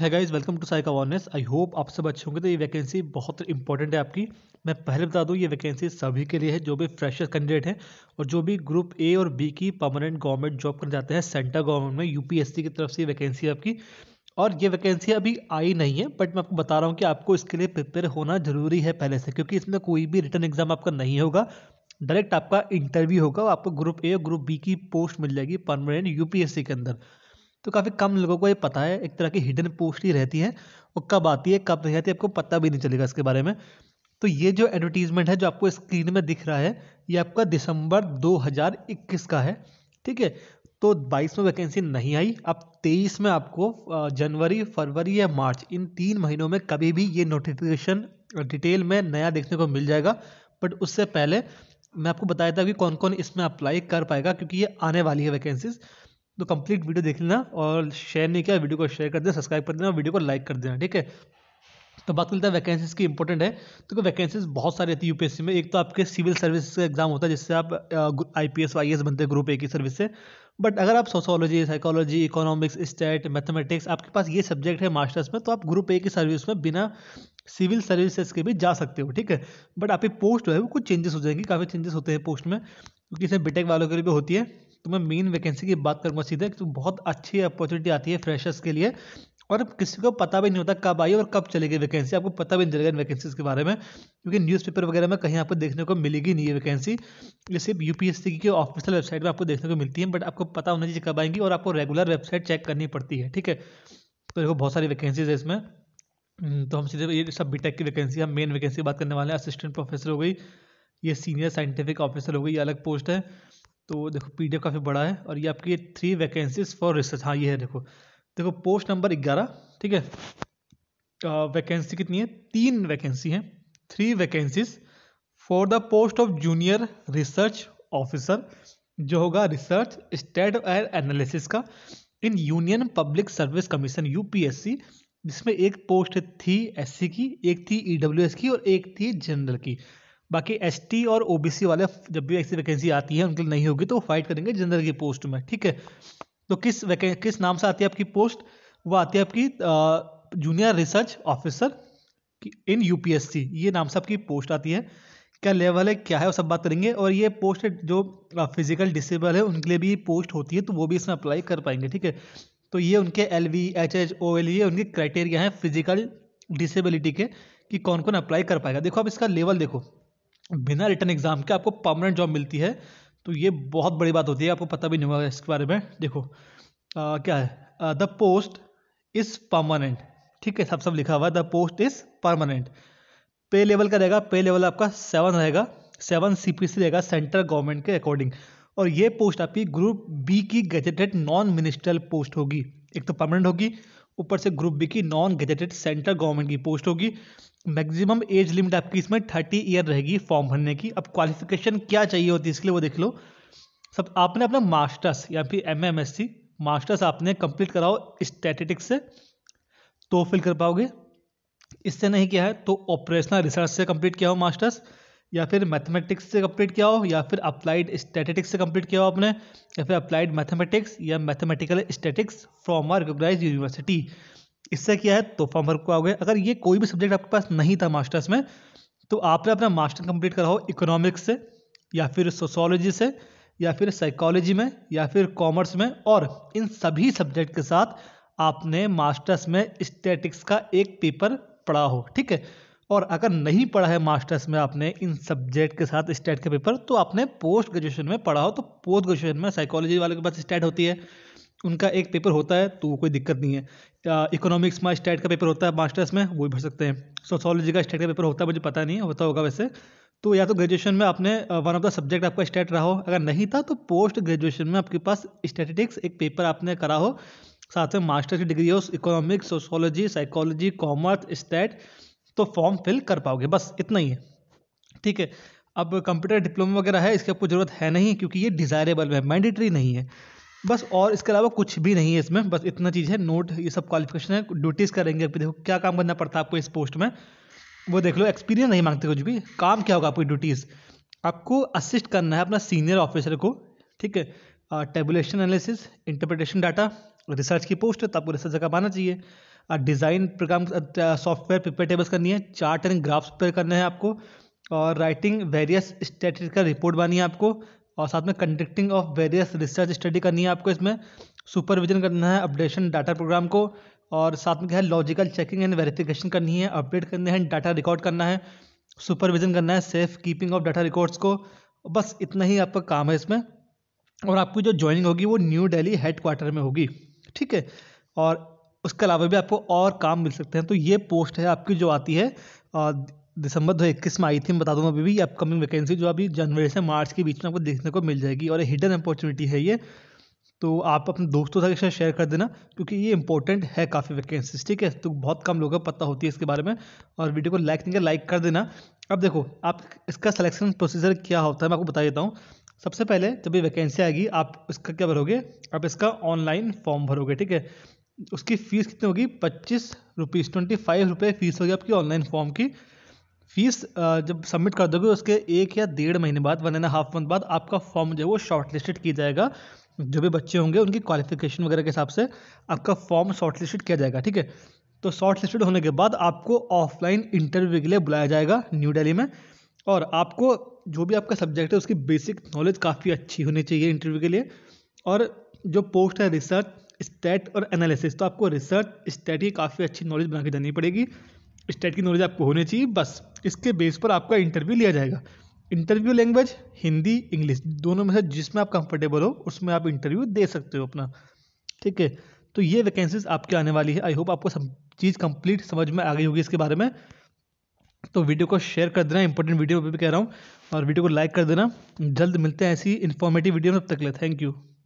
है guys welcome to psych awareness I hope आप सब अच्छे होंगे तो ये वैकेंसी बहुत इंपॉर्टेंट है आपकी मैं पहले बता दूँ ये वैकेंसी सभी के लिए है जो भी फ्रेशर कैंडिडेट हैं और जो भी ग्रुप ए और बी की परमानेंट गवर्नमेंट जॉब कर जाते हैं सेंट्रल गवर्नमेंट में यूपीएससी की तरफ से ये वैकेंसी है आपकी और ये वैकेंसी अभी आई नहीं है बट मैं आपको बता रहा हूँ कि आपको इसके लिए प्रिपेयर होना जरूरी है पहले से क्योंकि इसमें कोई भी रिटर्न एग्जाम आपका नहीं होगा डायरेक्ट आपका इंटरव्यू होगा आपको ग्रुप ए और ग्रुप बी की पोस्ट मिल जाएगी परमानेंट यूपीएससी के अंदर तो काफ़ी कम लोगों को ये पता है एक तरह की हिडन पोस्ट ही रहती है और कब आती है कब नहीं आती है आपको पता भी नहीं चलेगा इसके बारे में तो ये जो एडवर्टीजमेंट है जो आपको स्क्रीन में दिख रहा है ये आपका दिसंबर 2021 का है ठीक है तो 22 में वैकेंसी नहीं आई अब 23 में आपको जनवरी फरवरी या मार्च इन तीन महीनों में कभी भी ये नोटिफिकेशन डिटेल में नया देखने को मिल जाएगा बट उससे पहले मैं आपको बताया था कि कौन कौन इसमें अप्लाई कर पाएगा क्योंकि ये आने वाली है वैकेंसीज़ तो कंप्लीट वीडियो देख लेना और शेयर नहीं किया वीडियो को शेयर कर देना सब्सक्राइब कर देना वीडियो को लाइक कर देना ठीक है तो बात करते हैं वैकेंसीज की इंपॉर्टेंट है तो वैकेंसीज बहुत सारी रहती है यूपीएससी में एक तो आपके सिविल सर्विस का एग्जाम होता है जिससे आप आईपीएस आई एस बनते हैं ग्रुप ए की सर्विस से बट अगर आप sociology psychology economics stat mathematics आपके पास ये सब्जेक्ट है मास्टर्स में तो आप ग्रुप ए की सर्विस में बिना सिविल सर्विसेज के भी जा सकते हो ठीक है बट आपकी पोस्ट जो है वो कुछ चेंजेस हो जाएंगे काफ़ी चेंजेस होते हैं पोस्ट में क्योंकि इसमें बीटेक वालों के लिए भी होती है तो मैं मेन वैकेंसी की बात करूँगा सीधे तो बहुत अच्छी अपॉर्चुनिटी आती है फ्रेशर्स के लिए और किसी को पता भी नहीं होता कब आई और कब चलेगी वैकेंसी आपको पता भी नहीं चलेगा इन वैकेंसीज के बारे में क्योंकि न्यूज़पेपर वगैरह में कहीं आपको देखने को मिलेगी नहीं ये वैकेंसी ये सिर्फ यूपीएससी की ऑफिशियल वेबसाइट में आपको देखने को मिलती है बट आपको पता होना चाहिए कब आएंगी और आपको रेगुलर वेबसाइट चेक करनी पड़ती है ठीक है तो देखो बहुत सारी वैकेंसीज है इसमें हम्म, तो हम सीधे ये सब बीटेक की वैकेंसी हम मेन वैकेंसी बात करने वाले हैं असिस्टेंट प्रोफेसर हो गई ये सीनियर साइंटिफिक ऑफिसर हो गई ये अलग पोस्ट है तो देखो पी काफ़ी बड़ा है और ये आपकी थ्री वैकेंसीज फॉर रिसर्च हाँ ये है देखो देखो पोस्ट नंबर ग्यारह ठीक है वैकेंसी कितनी है तीन वैकेंसी हैं three vacancies for the post of junior research officer जो होगा रिसर्च स्टेट एयर एनालिसिस का in union public service commission यू जिसमें एक पोस्ट थी एस की एक थी ई e की और एक थी जनरल की बाकी एस और ओ वाले जब भी ऐसी वैकेंसी आती है उनके लिए नहीं होगी तो वो फाइट करेंगे जनरल की पोस्ट में ठीक है तो किस किस नाम से आती है आपकी पोस्ट वो आती है आपकी junior research officer in UPSC ये नाम से आपकी पोस्ट आती है क्या लेवल है क्या है वो सब बात करेंगे और ये पोस्ट जो फिजिकल डिसेबल है उनके लिए भी पोस्ट होती है तो वो भी इसमें अप्लाई कर पाएंगे ठीक है तो ये उनके L V H H O L ये उनके क्राइटेरिया हैं फिजिकल डिसेबिलिटी के कि कौन कौन अप्लाई कर पाएगा देखो आप इसका लेवल देखो बिना रिटर्न एग्जाम के आपको परमानेंट जॉब मिलती है तो ये बहुत बड़ी बात होती है आपको पता भी नहीं होगा इसके बारे में देखो आ, क्या है द पोस्ट इज़ परमानेंट ठीक है सब सब लिखा हुआ है the post is permanent pay level का रहेगा पे लेवल आपका सेवन रहेगा सेवन सी पी सी रहेगा सेंट्रल गवर्नमेंट के अकॉर्डिंग और ये पोस्ट आपकी ग्रुप बी की गजेटेड नॉन मिनिस्ट्रल पोस्ट होगी एक तो परमानेंट होगी ऊपर से ग्रुप बी की नॉन गजेटेड सेंट्रल गवर्नमेंट की पोस्ट होगी मैक्सिमम एज लिमिट आपकी इसमें थर्टी ईयर रहेगी फॉर्म भरने की अब क्वालिफिकेशन क्या चाहिए होती है इसके लिए वो देख लो सब आपने अपना मास्टर्स या फिर M M S C masters आपने कंप्लीट कराओ स्टैटिटिक्स से तो फिल कर पाओगे इससे नहीं किया है तो ऑपरेशनल रिसर्च से कंप्लीट किया हो मास्टर्स या फिर मैथमेटिक्स से कंप्लीट किया हो या फिर अप्लाइड स्टैटिटिक्स से कंप्लीट किया हो आपने या फिर अप्लाइड मैथमेटिक्स या mathematical statistics from a recognize university इससे क्या है तोहफा को आओगे अगर ये कोई भी सब्जेक्ट आपके पास नहीं था मास्टर्स में तो आपने अपना मास्टर कंप्लीट करा हो इकोनॉमिक्स से या फिर सोशोलॉजी से या फिर साइकोलॉजी में या फिर कॉमर्स में और इन सभी सब्जेक्ट के साथ आपने मास्टर्स में स्टैटिक्स का एक पेपर पढ़ा हो ठीक है और अगर नहीं पढ़ा है मास्टर्स में आपने इन सब्जेक्ट के साथ स्टेट का पेपर तो आपने पोस्ट ग्रेजुएशन में पढ़ा हो तो पोस्ट ग्रेजुएशन में साइकोलॉजी वाले के पास स्टेट होती है उनका एक पेपर होता है तो कोई दिक्कत नहीं है इकोनॉमिक्स में स्टेट का पेपर होता है मास्टर्स में वो भी भर सकते हैं सोशोलॉजी का स्टेट का पेपर होता है मुझे पता नहीं है होता होगा वैसे तो या तो ग्रेजुएशन में आपने वन ऑफ द सब्जेक्ट आपका स्टेट रहा हो अगर नहीं था तो पोस्ट ग्रेजुएशन में आपके पास स्टैटिटिक्स एक पेपर आपने करा हो साथ में मास्टर्स की डिग्री हो economics sociology psychology commerce stat तो फॉर्म फिल कर पाओगे बस इतना ही है ठीक है अब कंप्यूटर डिप्लोमा वगैरह है इसकी आपको ज़रूरत है नहीं क्योंकि ये डिज़ायरेबल है मैंडेटरी नहीं है बस और इसके अलावा कुछ भी नहीं है इसमें बस इतना चीज़ है नोट ये सब क्वालिफिकेशन है ड्यूटीज़ करेंगे देखो क्या काम करना पड़ता है आपको इस पोस्ट में वो देख लो एक्सपीरियंस नहीं मांगते कुछ भी काम क्या होगा आपकी ड्यूटीज़ आपको असिस्ट करना है अपना सीनियर ऑफिसर को ठीक है tabulation analysis interpretation data research की पोस्ट है तो आपको रिसर्च का पाना चाहिए design program software prepare tables करनी है चार्ट एंड ग्राफ्स प्रिपेयर करना है आपको और राइटिंग वेरियस स्टेटिकल रिपोर्ट बनानी है आपको और साथ में conducting of various research study करनी है आपको इसमें सुपरविजन करना है अपडेशन डाटा प्रोग्राम को और साथ में क्या है लॉजिकल चेकिंग एंड वेरिफिकेशन करनी है अपडेट करने हैं डाटा रिकॉर्ड करना है सुपरविजन करना है safe keeping of data records को बस इतना ही आपका काम है इसमें और आपकी जो ज्वाइनिंग होगी वो न्यू डेली हेड क्वार्टर में होगी ठीक है और उसके अलावा भी आपको और काम मिल सकते हैं तो ये पोस्ट है आपकी जो आती है दिसंबर दो इक्कीस में आई थी मैं बता दूंगा अभी भी अपकमिंग वैकेंसी जो अभी जनवरी से मार्च के बीच में आपको देखने को मिल जाएगी और हिडन अपॉर्चुनिटी है ये तो आप अपने दोस्तों तक साथ शेयर कर देना क्योंकि ये इंपॉर्टेंट है काफ़ी वैकेंसीज ठीक है तो बहुत कम लोगों को पता होती है इसके बारे में और वीडियो को लाइक नहीं कर लाइक कर देना अब देखो आप इसका सिलेक्शन प्रोसीजर क्या होता है मैं आपको बता देता हूँ सबसे पहले जब ये वैकेंसी आएगी आप इसका क्या भरोगे आप इसका ऑनलाइन फॉर्म भरोगे ठीक है उसकी फ़ीस कितनी होगी पच्चीस रुपीज़ ट्वेंटी फाइव रुपये फ़ीस होगी आपकी ऑनलाइन फॉर्म की फीस जब सबमिट कर दोगे उसके एक या डेढ़ महीने बाद वन एंड हाफ मंथ बाद आपका फॉर्म जो है वो शॉर्टलिस्टेड किया जाएगा जो भी बच्चे होंगे उनकी क्वालिफिकेशन वगैरह के हिसाब से आपका फॉर्म शॉर्टलिस्टेड किया जाएगा ठीक है तो शॉर्टलिस्टेड होने के बाद आपको ऑफलाइन इंटरव्यू के लिए बुलाया जाएगा न्यू डेली में और आपको जो भी आपका सब्जेक्ट है उसकी बेसिक नॉलेज काफ़ी अच्छी होनी चाहिए इंटरव्यू के लिए और जो पोस्ट है रिसर्च स्टैट और एनालिसिस तो आपको रिसर्च स्टैट की काफ़ी अच्छी नॉलेज बना के जानी पड़ेगी स्टेट की नॉलेज आपको होनी चाहिए बस इसके बेस पर आपका इंटरव्यू लिया जाएगा इंटरव्यू लैंग्वेज हिंदी इंग्लिश दोनों में से जिसमें आप कंफर्टेबल हो उसमें आप इंटरव्यू दे सकते हो अपना ठीक है तो ये वैकेंसीज आपके आने वाली है आई होप आपको सब चीज़ कंप्लीट समझ में आ गई होगी इसके बारे में तो वीडियो को शेयर कर देना इंपॉर्टेंट वीडियो पे भी कह रहा हूँ और वीडियो को लाइक कर देना जल्द मिलते हैं ऐसी इन्फॉर्मेटिव वीडियो में तब तक ले थैंक यू